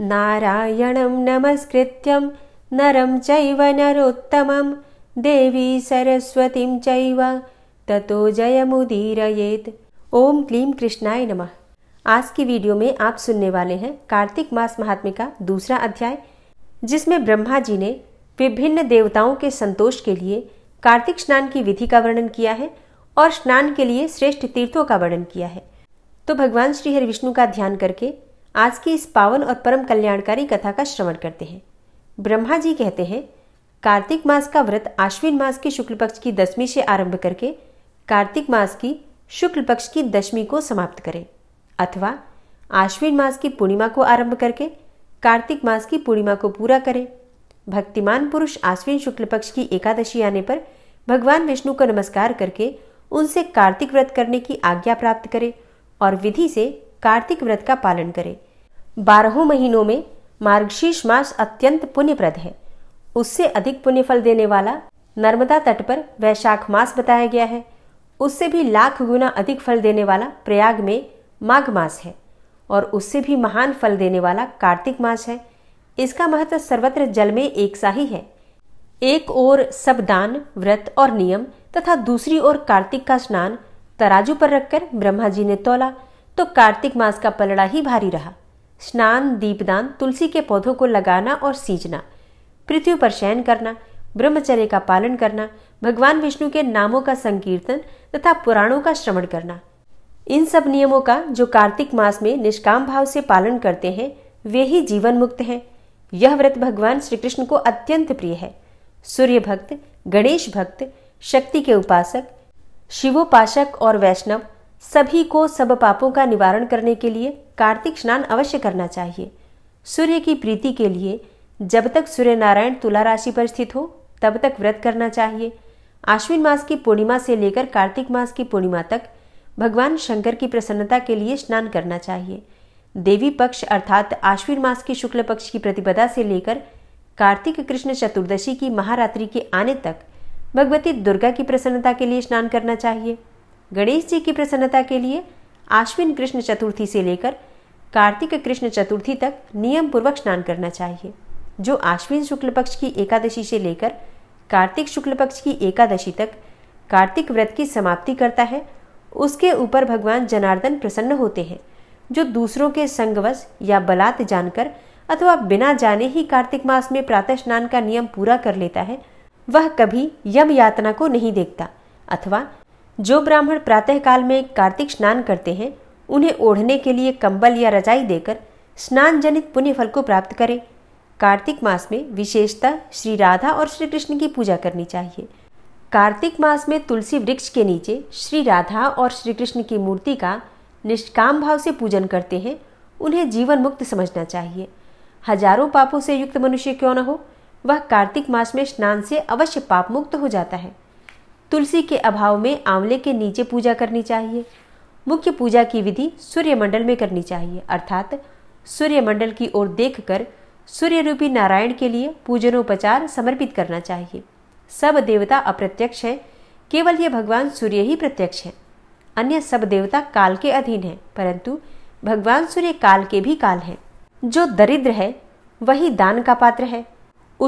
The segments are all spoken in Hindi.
नारायणं नमस्कृत्यं नरं चैव नरोत्तमं देवी सरस्वतीं चैव ततो जयमुदीरयेत् ओम क्लीम कृष्णाय नमः आज की वीडियो में आप सुनने वाले हैं कार्तिक मास महात्म्य का दूसरा अध्याय जिसमें ब्रह्मा जी ने विभिन्न देवताओं के संतोष के लिए कार्तिक स्नान की विधि का वर्णन किया है और स्नान के लिए श्रेष्ठ तीर्थों का वर्णन किया है तो भगवान श्री हरि विष्णु का ध्यान करके आज की इस पावन और परम कल्याणकारी कथा का श्रवण करते हैं ब्रह्मा जी कहते हैं कार्तिक मास का व्रत आश्विन मास की शुक्ल पक्ष की दसवीं से आरंभ करके कार्तिक मास की शुक्ल पक्ष की दशमी को समाप्त करें अथवा आश्विन मास की पूर्णिमा को आरंभ करके कार्तिक मास की पूर्णिमा को पूरा करें भक्तिमान पुरुष आश्विन शुक्ल पक्ष की एकादशी आने पर भगवान विष्णु को नमस्कार करके उनसे कार्तिक व्रत करने की आज्ञा प्राप्त करें और विधि से कार्तिक व्रत का पालन करें बारहों महीनों में मार्गशीर्ष मास अत्यंत पुण्यप्रद है उससे अधिक पुण्यफल देने वाला नर्मदा तट पर वैशाख मास बताया गया है उससे भी लाख गुना अधिक फल देने वाला प्रयाग में माघ मास है और उससे भी महान फल देने वाला कार्तिक मास है इसका महत्व सर्वत्र जल में एक सा ही है एक ओर सब दान व्रत और नियम तथा दूसरी ओर कार्तिक का स्नान तराजू पर रखकर ब्रह्मा जी ने तोला तो कार्तिक मास का पलड़ा ही भारी रहा स्नान दीपदान तुलसी के पौधों को लगाना और सींचना पृथ्वी पर शयन करना ब्रह्मचर्य का पालन करना भगवान विष्णु के नामों का संकीर्तन तथा पुराणों का श्रवण करना इन सब नियमों का जो कार्तिक मास में निष्काम भाव से पालन करते हैं वे ही जीवन मुक्त हैं यह व्रत भगवान श्री कृष्ण को अत्यंत प्रिय है सूर्य भक्त गणेश भक्त शक्ति के उपासक शिवोपासक और वैष्णव सभी को सब पापों का निवारण करने के लिए कार्तिक स्नान अवश्य करना चाहिए सूर्य की प्रीति के लिए जब तक सूर्य नारायण तुला राशि पर स्थित हो तब तक व्रत करना चाहिए आश्विन मास की पूर्णिमा से लेकर कार्तिक मास की पूर्णिमा तक भगवान शंकर की प्रसन्नता के लिए स्नान करना चाहिए देवी पक्ष अर्थात आश्विन मास की शुक्ल पक्ष की प्रतिपदा से लेकर कार्तिक कृष्ण चतुर्दशी की महारात्रि के आने तक भगवती दुर्गा की प्रसन्नता के लिए स्नान करना चाहिए गणेश जी की प्रसन्नता के लिए आश्विन कृष्ण चतुर्थी से लेकर कार्तिक कृष्ण चतुर्थी तक नियम पूर्वक स्नान करना चाहिए जो आश्विन शुक्ल पक्ष की एकादशी से लेकर कार्तिक शुक्ल पक्ष की एकादशी तक कार्तिक व्रत की समाप्ति करता है उसके ऊपर भगवान जनार्दन प्रसन्न होते हैं जो दूसरों के संगवश या बलात् जानकर अथवा बिना जाने ही कार्तिक मास में प्रातः स्नान का नियम पूरा कर लेता है वह कभी यम यातना को नहीं देखता अथवा जो ब्राह्मण प्रातः काल में कार्तिक स्नान करते हैं उन्हें ओढ़ने के लिए कंबल या रजाई देकर स्नान जनित पुण्य फल को प्राप्त करें कार्तिक मास में विशेषतः श्री राधा और श्री कृष्ण की पूजा करनी चाहिए कार्तिक मास में तुलसी वृक्ष के नीचे श्री राधा और श्री कृष्ण की मूर्ति का निष्काम भाव से पूजन करते हैं उन्हें जीवन मुक्त समझना चाहिए हजारों पापों से युक्त मनुष्य क्यों न हो वह कार्तिक मास में स्नान से अवश्य पाप मुक्त हो जाता है तुलसी के अभाव में आंवले के नीचे पूजा करनी चाहिए मुख्य पूजा की विधि सूर्यमंडल में करनी चाहिए अर्थात सूर्यमंडल की ओर देखकर सूर्य रूपी नारायण के लिए पूजनोपचार समर्पित करना चाहिए सब देवता अप्रत्यक्ष हैं केवल ये भगवान सूर्य ही प्रत्यक्ष हैं अन्य सब देवता काल के अधीन हैं परंतु भगवान सूर्य काल के भी काल हैं जो दरिद्र है वही दान का पात्र है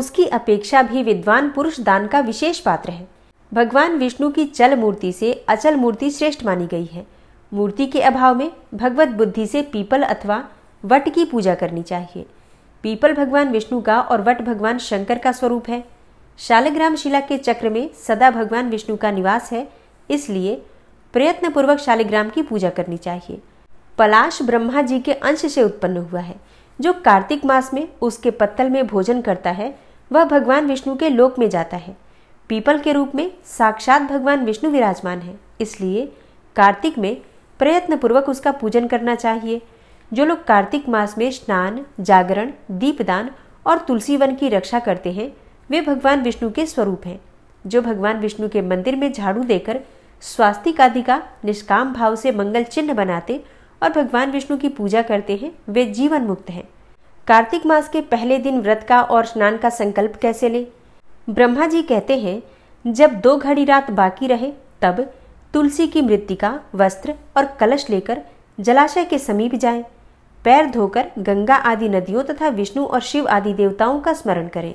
उसकी अपेक्षा भी विद्वान पुरुष दान का विशेष पात्र है भगवान विष्णु की चल मूर्ति से अचल मूर्ति श्रेष्ठ मानी गई है मूर्ति के अभाव में भगवत बुद्धि से पीपल अथवा वट की पूजा करनी चाहिए पीपल भगवान विष्णु का और वट भगवान शंकर का स्वरूप है शालग्राम शिला के चक्र में सदा भगवान विष्णु का निवास है इसलिए प्रयत्नपूर्वक शालिग्राम की पूजा करनी चाहिए पलाश ब्रह्मा जी के अंश से उत्पन्न हुआ है जो कार्तिक मास में उसके पत्तल में भोजन करता है वह भगवान विष्णु के लोक में जाता है पीपल के रूप में साक्षात भगवान विष्णु विराजमान है इसलिए कार्तिक में प्रयत्नपूर्वक उसका पूजन करना चाहिए जो लोग कार्तिक मास में स्नान जागरण दीपदान और तुलसी वन की रक्षा करते हैं वे भगवान विष्णु के स्वरूप हैं जो भगवान विष्णु के मंदिर में झाड़ू देकर स्वास्तिक आदि का निष्काम भाव से मंगल चिन्ह बनाते और भगवान विष्णु की पूजा करते हैं वे जीवन मुक्त हैं कार्तिक मास के पहले दिन व्रत का और स्नान का संकल्प कैसे लें ब्रह्मा जी कहते हैं जब दो घड़ी रात बाकी रहे तब तुलसी की मृतिका वस्त्र और कलश लेकर जलाशय के समीप जाएं, पैर धोकर गंगा आदि नदियों तथा विष्णु और शिव आदि देवताओं का स्मरण करें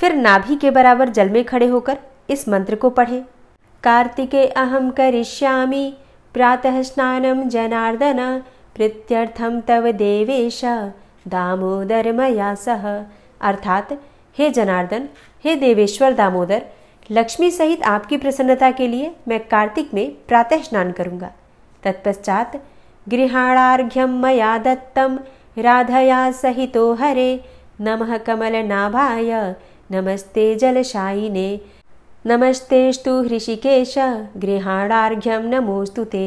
फिर नाभि के बराबर जल में खड़े होकर इस मंत्र को पढ़ें कार्तिके अहम करिष्यामी प्रातः स्नानम जनार्दन प्रत्यर्थम तव देवेश दामोदर मया सह अर्थात हे जनार्दन हे देवेश्वर दामोदर लक्ष्मी सहित आपकी प्रसन्नता के लिए मैं कार्तिक में प्रातः स्नान करूंगा तत्पश्चात गृहाणार्घ्यम मया दत्तम राधया सहितो हरे नमः नाभाय नमस्ते जलशायिने स्तु ऋषिकेश गृहाणार्घ्यम नमोस्तु ते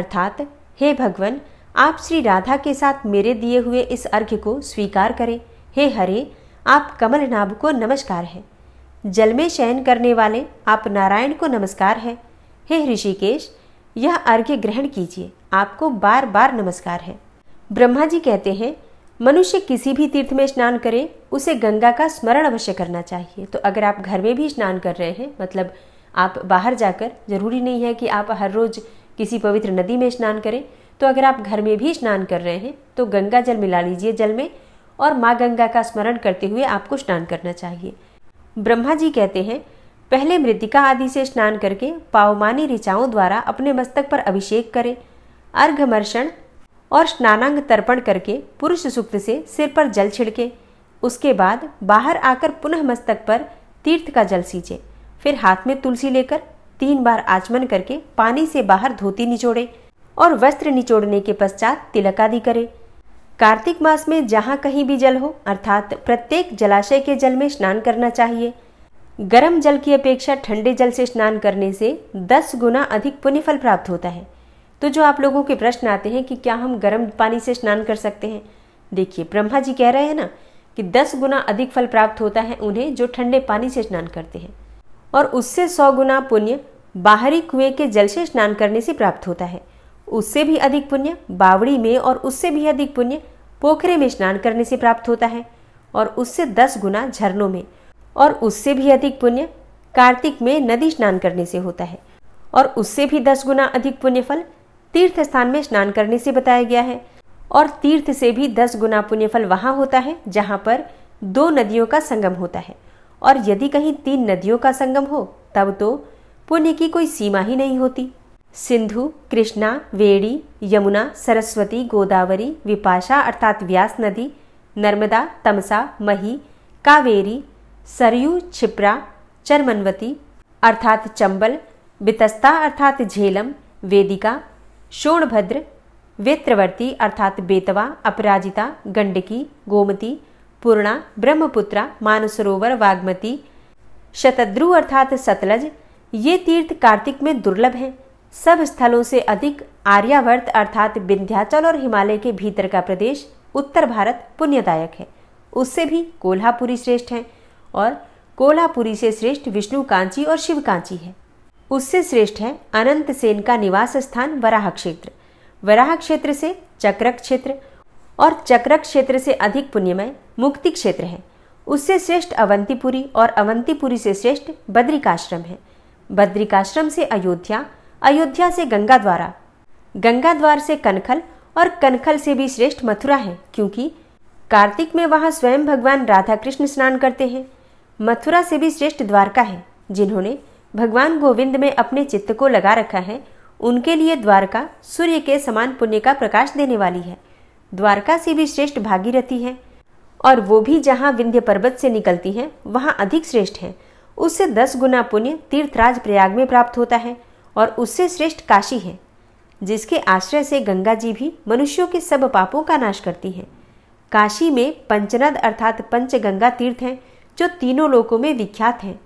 अर्थात हे भगवान आप श्री राधा के साथ मेरे दिए हुए इस अर्घ्य को स्वीकार करें हे हरे आप कमलनाभ को नमस्कार है जल में शयन करने वाले आप नारायण को नमस्कार है हे ऋषिकेश यह अर्घ्य ग्रहण कीजिए आपको बार बार नमस्कार है ब्रह्मा जी कहते हैं मनुष्य किसी भी तीर्थ में स्नान करे उसे गंगा का स्मरण अवश्य करना चाहिए तो अगर आप घर में भी स्नान कर रहे हैं मतलब आप बाहर जाकर जरूरी नहीं है कि आप हर रोज़ किसी पवित्र नदी में स्नान करें तो अगर आप घर में भी स्नान कर रहे हैं तो गंगा जल मिला लीजिए जल में और माँ गंगा का स्मरण करते हुए आपको स्नान करना चाहिए ब्रह्मा जी कहते हैं पहले मृतिका आदि से स्नान करके पावमानी ऋचाओं द्वारा अपने मस्तक पर अभिषेक करें अर्घमर्षण और स्नानांग तर्पण करके पुरुष सूक्त से सिर पर जल छिड़के उसके बाद बाहर आकर पुनः मस्तक पर तीर्थ का जल सींचे फिर हाथ में तुलसी लेकर तीन बार आचमन करके पानी से बाहर धोती निचोड़े और वस्त्र निचोड़ने के पश्चात तिलक आदि करें कार्तिक मास में जहाँ कहीं भी जल हो अर्थात प्रत्येक जलाशय के जल में स्नान करना चाहिए गर्म जल की अपेक्षा ठंडे जल से स्नान करने से 10 गुना अधिक पुण्यफल प्राप्त होता है तो जो आप लोगों के प्रश्न आते हैं कि क्या हम गर्म पानी से स्नान कर सकते हैं देखिए ब्रह्मा जी कह रहे हैं ना कि 10 गुना अधिक फल प्राप्त होता है उन्हें जो ठंडे पानी से स्नान करते हैं और उससे सौ गुना पुण्य बाहरी कुएं के जल से स्नान करने से प्राप्त होता है उससे भी अधिक पुण्य बावड़ी में और उससे भी अधिक पुण्य पोखरे में स्नान करने से प्राप्त होता है और उससे दस गुना झरनों में और उससे भी अधिक पुण्य कार्तिक में नदी स्नान करने से होता है और उससे भी दस गुना अधिक पुण्यफल तीर्थ स्थान में स्नान करने से बताया गया है और तीर्थ से भी दस गुना पुण्यफल वहाँ होता है जहाँ पर दो नदियों का संगम होता है और यदि कहीं तीन नदियों का संगम हो तब तो पुण्य की कोई सीमा ही नहीं होती सिंधु कृष्णा वेड़ी यमुना सरस्वती गोदावरी विपाशा अर्थात व्यास नदी नर्मदा तमसा मही कावेरी सरयू छिप्रा चरमनवती अर्थात चंबल बितस्ता अर्थात झेलम वेदिका शोणभद्र वेत्रवर्ती अर्थात बेतवा अपराजिता गंडकी गोमती पूर्णा ब्रह्मपुत्रा मानसरोवर वागमती शतद्रु अर्थात सतलज ये तीर्थ कार्तिक में दुर्लभ हैं सब स्थलों से अधिक आर्यावर्त अर्थात विंध्याचल और हिमालय के भीतर का प्रदेश उत्तर भारत पुण्यदायक है उससे भी कोल्हापुरी श्रेष्ठ है और कोल्हापुरी से श्रेष्ठ विष्णु कांची और शिव कांची है उससे श्रेष्ठ है अनंत सेन का निवास स्थान वराह क्षेत्र वराह क्षेत्र से चक्रक क्षेत्र और चक्रक क्षेत्र से अधिक पुण्यमय मुक्ति क्षेत्र है उससे श्रेष्ठ अवंतीपुरी और अवंतीपुरी से श्रेष्ठ बद्रिकाश्रम है बद्रिकाश्रम से अयोध्या अयोध्या से गंगा द्वारा गंगा द्वार से कनखल और कनखल से भी श्रेष्ठ मथुरा है क्योंकि कार्तिक में वहाँ स्वयं भगवान राधा कृष्ण स्नान करते हैं मथुरा से भी श्रेष्ठ द्वारका है जिन्होंने भगवान गोविंद में अपने चित्त को लगा रखा है उनके लिए द्वारका सूर्य के समान पुण्य का प्रकाश देने वाली है द्वारका से भी श्रेष्ठ भागीरथी है और वो भी जहाँ विंध्य पर्वत से निकलती है वहाँ अधिक श्रेष्ठ है उससे दस गुना पुण्य तीर्थराज प्रयाग में प्राप्त होता है और उससे श्रेष्ठ काशी है जिसके आश्रय से गंगा जी भी मनुष्यों के सब पापों का नाश करती है काशी में पंचनद अर्थात पंचगंगा तीर्थ हैं जो तीनों लोकों में विख्यात हैं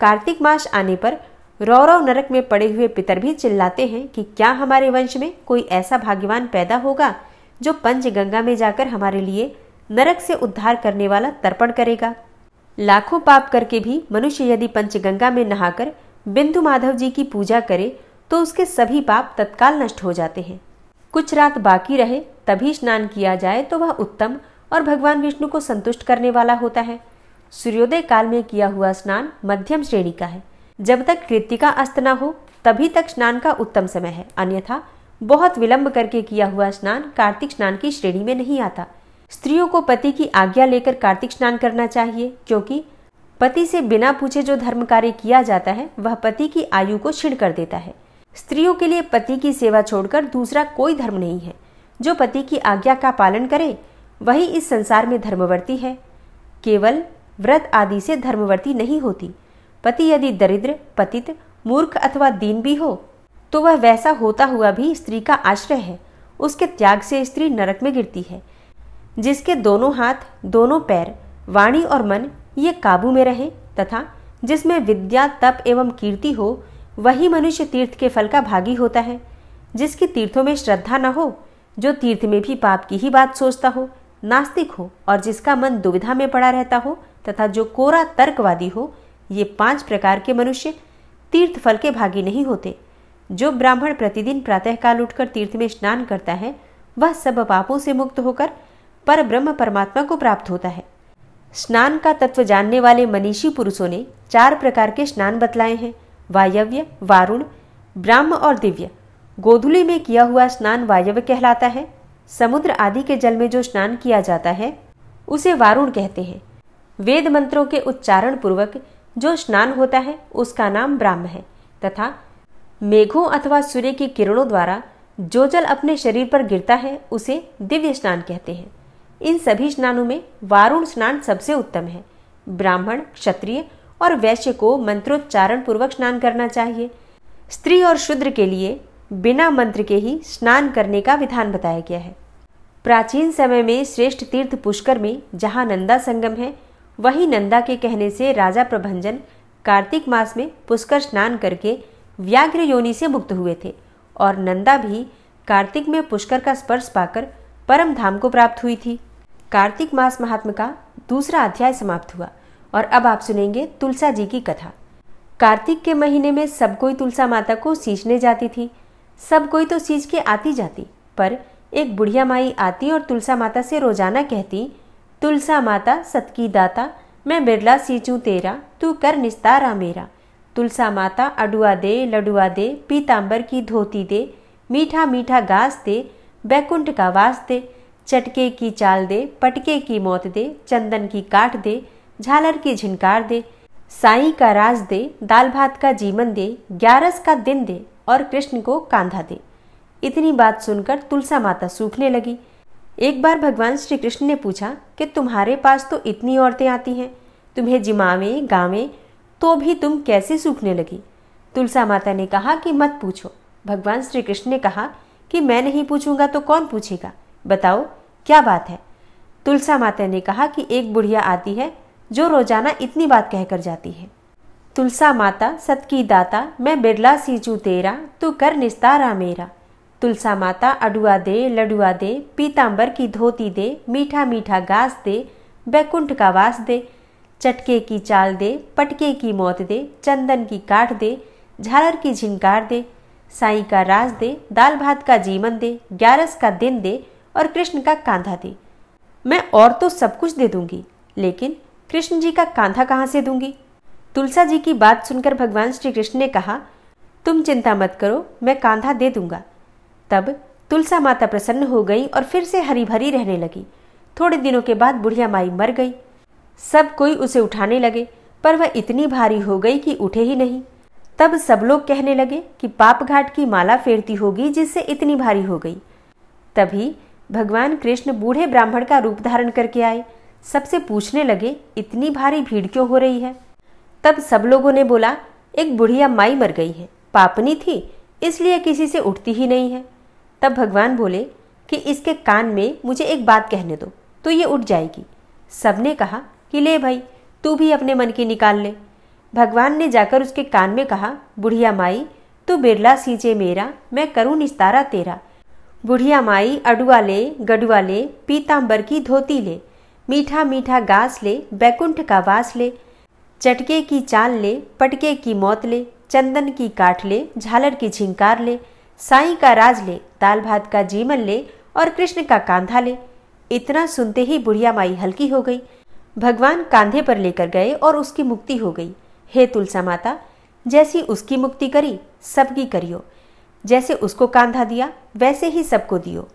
कार्तिक मास आने पर रौरव नरक में पड़े हुए पितर भी चिल्लाते हैं कि क्या हमारे वंश में कोई ऐसा भाग्यवान पैदा होगा जो पंचगंगा में जाकर हमारे लिए नरक से उद्धार करने वाला तर्पण करेगा लाखों पाप करके भी मनुष्य यदि पंचगंगा में नहाकर बिंदु माधव जी की पूजा करे तो उसके सभी पाप तत्काल नष्ट हो जाते हैं कुछ रात बाकी रहे तभी स्नान किया जाए तो वह उत्तम और भगवान विष्णु को संतुष्ट करने वाला होता है सूर्योदय काल में किया हुआ स्नान मध्यम श्रेणी का है जब तक कृतिका अस्त न हो तभी तक स्नान का उत्तम समय है अन्यथा बहुत विलंब करके किया हुआ स्नान कार्तिक स्नान की श्रेणी में नहीं आता स्त्रियों को पति की आज्ञा लेकर कार्तिक स्नान करना चाहिए क्योंकि पति से बिना पूछे जो धर्म कार्य किया जाता है वह पति की आयु को छिड़ कर देता है स्त्रियों के लिए पति की सेवा छोड़कर दूसरा कोई धर्म नहीं है जो पति की आज्ञा का पालन करे वही इस संसार में धर्मवर्ती है केवल व्रत आदि से धर्मवर्ती नहीं होती पति यदि दरिद्र पतित मूर्ख अथवा दीन भी हो तो वह वैसा होता हुआ भी स्त्री का आश्रय है उसके त्याग से स्त्री नरक में गिरती है जिसके दोनों हाथ दोनों पैर वाणी और मन ये काबू में रहे तथा जिसमें विद्या तप एवं कीर्ति हो वही मनुष्य तीर्थ के फल का भागी होता है जिसकी तीर्थों में श्रद्धा न हो जो तीर्थ में भी पाप की ही बात सोचता हो नास्तिक हो और जिसका मन दुविधा में पड़ा रहता हो तथा जो कोरा तर्कवादी हो ये पांच प्रकार के मनुष्य तीर्थ फल के भागी नहीं होते जो ब्राह्मण प्रतिदिन प्रातःकाल उठकर तीर्थ में स्नान करता है वह सब पापों से मुक्त होकर पर ब्रह्म परमात्मा को प्राप्त होता है स्नान का तत्व जानने वाले मनीषी पुरुषों ने चार प्रकार के स्नान बतलाए हैं वायव्य वारुण ब्राह्म और दिव्य गोधुली में किया हुआ स्नान वायव्य कहलाता है समुद्र आदि के जल में जो स्नान किया जाता है उसे वारुण कहते हैं वेद मंत्रों के उच्चारण पूर्वक जो स्नान होता है उसका नाम ब्राह्म है तथा मेघों अथवा सूर्य की किरणों द्वारा जो जल अपने शरीर पर गिरता है उसे दिव्य स्नान कहते हैं इन सभी स्नानों में वारुण स्नान सबसे उत्तम है ब्राह्मण क्षत्रिय और वैश्य को मंत्रोच्चारण पूर्वक स्नान करना चाहिए स्त्री और शूद्र के लिए बिना मंत्र के ही स्नान करने का विधान बताया गया है प्राचीन समय में श्रेष्ठ तीर्थ पुष्कर में जहाँ नंदा संगम है वही नंदा के कहने से राजा प्रभंजन कार्तिक मास में पुष्कर स्नान करके व्याघ्र योनि से मुक्त हुए थे और नंदा भी कार्तिक में पुष्कर का स्पर्श पाकर परम धाम को प्राप्त हुई थी कार्तिक मास महात्मा का दूसरा अध्याय समाप्त हुआ और अब आप सुनेंगे तुलसा जी की कथा कार्तिक के महीने में सब कोई तुलसा माता को सींचने जाती थी सब कोई तो सींच के आती जाती पर एक बुढ़िया माई आती और तुलसा माता से रोजाना कहती तुलसा माता सतकी दाता मैं बिरला सींचू तेरा तू कर निस्तारा मेरा तुलसा माता अडुआ दे लडुआ दे पीताम्बर की धोती दे मीठा मीठा घास दे बैकुंठ का वास दे चटके की चाल दे पटके की मौत दे चंदन की काट दे झालर की झिनकार दे साई का राज दे दाल भात का जीवन दे ग्यारस का दिन दे और कृष्ण को कांधा दे इतनी बात सुनकर तुलसा माता सूखने लगी एक बार भगवान श्री कृष्ण ने पूछा कि तुम्हारे पास तो इतनी औरतें आती हैं तुम्हें जिमावे गावें तो भी तुम कैसे सूखने लगी तुलसा माता ने कहा कि मत पूछो भगवान श्री कृष्ण ने कहा कि मैं नहीं पूछूंगा तो कौन पूछेगा बताओ क्या बात है तुलसा माता ने कहा कि एक बुढ़िया आती है जो रोजाना इतनी बात कहकर जाती है तुलसा माता सतकी दाता मैं बिरला सींचू तेरा तू कर निस्तारा मेरा तुलसा माता अडुआ दे लडुआ दे पीताम्बर की धोती दे मीठा मीठा घास दे बैकुंठ का वास दे चटके की चाल दे पटके की मौत दे चंदन की काट दे झालर की झिंकार दे साई का राज दे दाल भात का जीवन दे ग्यारस का दिन दे और कृष्ण का कांधा दी मैं और तो सब कुछ दे दूंगी लेकिन कृष्ण जी का कांधा कहाँ से दूंगी तुलसा जी की बात सुनकर भगवान श्री कृष्ण ने कहा तुम चिंता मत करो मैं कांधा दे दूंगा तब तुलसा माता प्रसन्न हो गई और फिर से हरी भरी रहने लगी थोड़े दिनों के बाद बुढ़िया माई मर गई सब कोई उसे उठाने लगे पर वह इतनी भारी हो गई कि उठे ही नहीं तब सब लोग कहने लगे कि पाप घाट की माला फेरती होगी जिससे इतनी भारी हो गई तभी भगवान कृष्ण बूढ़े ब्राह्मण का रूप धारण करके आए सबसे पूछने लगे इतनी भारी भीड़ क्यों हो रही है तब सब लोगों ने बोला एक बुढ़िया माई मर गई है पापनी थी इसलिए किसी से उठती ही नहीं है तब भगवान बोले कि इसके कान में मुझे एक बात कहने दो तो ये उठ जाएगी सबने कहा कि ले भाई तू भी अपने मन की निकाल ले भगवान ने जाकर उसके कान में कहा बुढ़िया माई तू बिरला सींचे मेरा मैं करूँ निस्तारा तेरा बुढ़िया माई अडुआ ले गडुआ ले पीताम्बर की धोती ले मीठा मीठा घास ले बैकुंठ का वास ले चटके की चाल ले पटके की मौत ले चंदन की काट ले झालर की झिंकार ले साई का राज ले दाल भात का जीवन ले और कृष्ण का कांधा ले इतना सुनते ही बुढ़िया माई हल्की हो गई भगवान कांधे पर लेकर गए और उसकी मुक्ति हो गई हे तुलसा माता जैसी उसकी मुक्ति करी सबकी करियो जैसे उसको कांधा दिया वैसे ही सबको दियो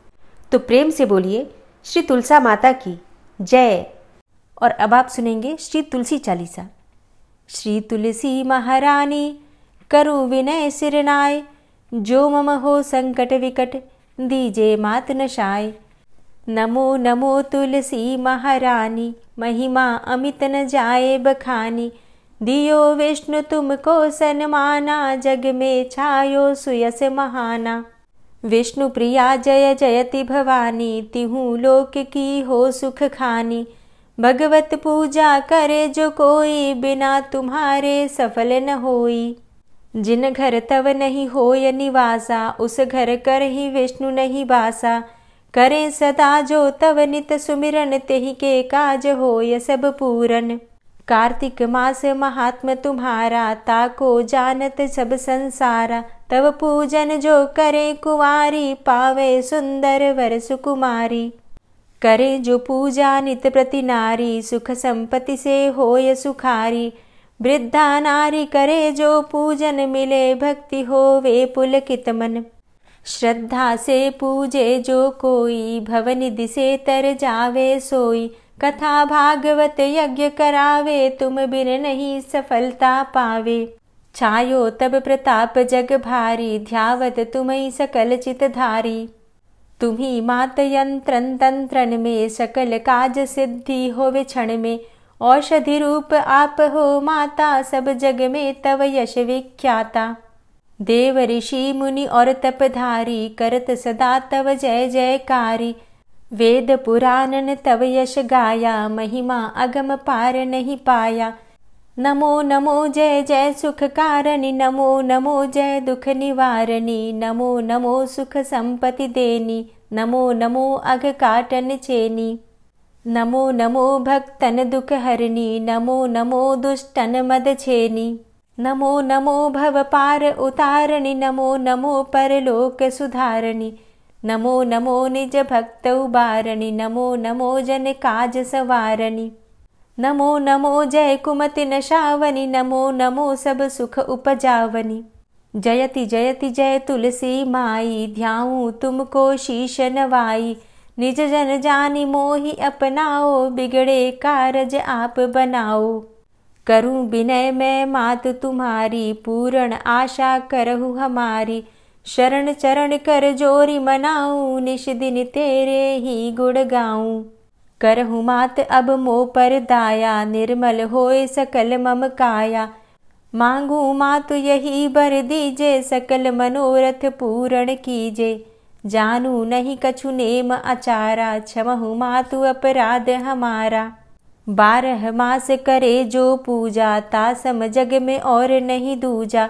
तो प्रेम से बोलिए श्री तुलसा माता की जय और अब आप सुनेंगे श्री तुलसी चालीसा श्री तुलसी महारानी करु विनय सिरनाय जो मम हो संकट विकट दीजे मात नशाय नमो नमो तुलसी महारानी महिमा अमित न जाए बखानी दियो विष्णु तुमको सन्माना जग में छायो सुयस महाना विष्णु प्रिया जय जयति भवानी तिहु लोक की हो सुख खानी भगवत पूजा करे जो कोई बिना तुम्हारे सफल न होई जिन घर तव नहीं य निवासा उस घर कर ही विष्णु नहीं बासा करें सदा जो तव नित सुमिरन तेहि के काज हो य सब पूरन कार्तिक मास महात्म तुम्हारा ताको जानत सब संसारा तब पूजन जो करे कुवारी पावे सुंदर वर सुकुमारी करे जो पूजा नित प्रति नारी सुख संपत्ति से होय सुखारी वृद्धा नारी करे जो पूजन मिले भक्ति हो वे पुलकित मन श्रद्धा से पूजे जो कोई भवन दिसे तर जावे सोई कथा भागवत यज्ञ करावे तुम बिन नहीं सफलता पावे छायो तब प्रताप जग भारी ध्यावत तुम्हें सकल चित धारी तुम्ही मात यंत्रन तंत्रन में सकल काज सिद्धि होवे क्षण में औषधि रूप आप हो माता सब जग में तव यश विख्याता देव ऋषि मुनि और तपधारी करत सदा तव जय जयकारी वेदपुराणन तव यश गाया महिमा अगम पार नहि पाया नमो नमो जय जय सुख कारणि नमो नमो जय दुख निवारणि नमो नमो सुख सम्पति देनि नमो नमो अघ काटन चेनि नमो नमो भक्तन दुख हरणि नमो नमो दुष्टन मद चेनि नमो नमो भव पार उतारणि नमो नमो परलोक सुधारणि नमो नमो निज भक्त उबारणि नमो नमो जन काज सवारणि नमो नमो जय कुमति नशावनि नमो नमो सब सुख उपजावनि जयति जयति जय तुलसी माई ध्याऊँ तुमको शीश नवाई निज जन जानि मोहि अपनाओ बिगड़े कारज आप बनाओ करूं विनय मैं मात तुम्हारी पूर्ण आशा करहु हमारी शरण चरण कर जोरी मनाऊ निश दिन तेरे ही गुड़ गाऊ करहु मात अब मो पर दाया निर्मल होए सकल मम काया मांगू मात यही बर दीजे सकल मनोरथ पूर्ण कीजे जानू नहीं कछु नेम अचारा क्षमहु मातु अपराध हमारा बारह मास करे जो पूजा तासम जग में और नहीं दूजा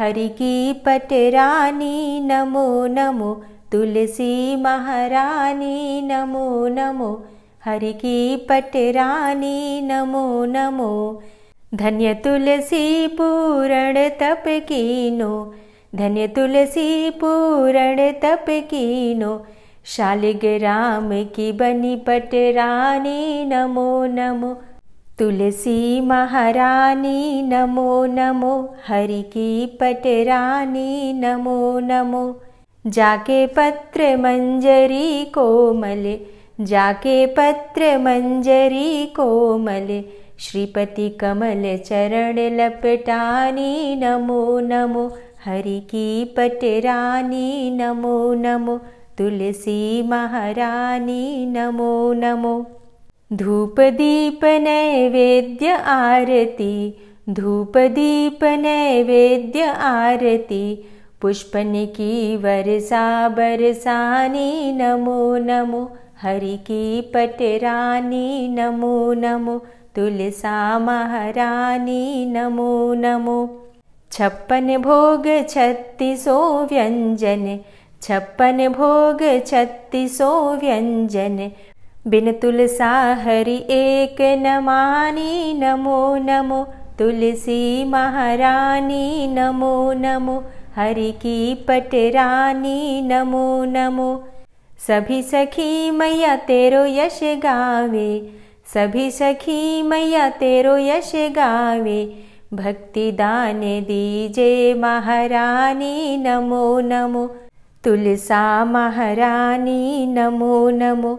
हरि की नमो नमो तुलसी महारानी नमो नमो हरि की नमो नमो धन्य तुलसी तप तपकीनो धन्य तुलसी पूर्ण तपकीनो शालिग्राम की बनी पटरानी नमो नमो तुलसी महारानी नमो नमो हरिकी पटरानी नमो नमो जाके पत्र मञ्जरी कोमल जाके पत्र कमले कोमल लपटानी नमो नमो हरि की पटरानी नमो नमो तुलसी महारानी नमो नमो धूपदीपनैवेद्य वेद्य आरती धूपदीपनैवेद्य आरती पुष्पनिकी की वरसा बरसानी नमो नमो हरि की पटरानी नमो नमो तुलसा महारानी नमो नमो छप्पन भोग छत्तीसो व्यञ्जन छप्पन भोग छत्तीसो व्यञ्जन बिन तुलसा हरि एक मानी नमो नमो तुलसी महारानी नमो नमो हरि की पट रानी नमो नमो सभी सखी मैया तेरो यश गावे सभी सखी मैया तेरो यश गावे भक्ति दान दीजे महारानी नमो नमो तुलसा महारानी नमो नमो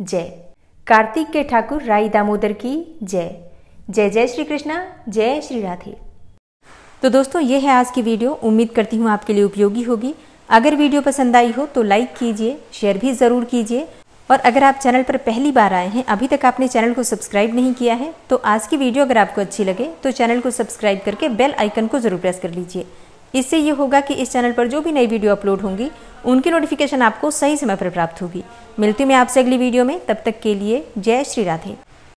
जय कार्तिक के ठाकुर राई दामोदर की जय जय जय श्री कृष्णा जय श्री राधे तो दोस्तों ये है आज की वीडियो उम्मीद करती हूँ आपके लिए उपयोगी होगी अगर वीडियो पसंद आई हो तो लाइक कीजिए शेयर भी ज़रूर कीजिए और अगर आप चैनल पर पहली बार आए हैं अभी तक आपने चैनल को सब्सक्राइब नहीं किया है तो आज की वीडियो अगर आपको अच्छी लगे तो चैनल को सब्सक्राइब करके बेल आइकन को ज़रूर प्रेस कर लीजिए इससे ये होगा कि इस चैनल पर जो भी नई वीडियो अपलोड होंगी उनकी नोटिफिकेशन आपको सही समय पर प्राप्त होगी मिलती हूँ मैं आपसे अगली वीडियो में तब तक के लिए जय श्री राधे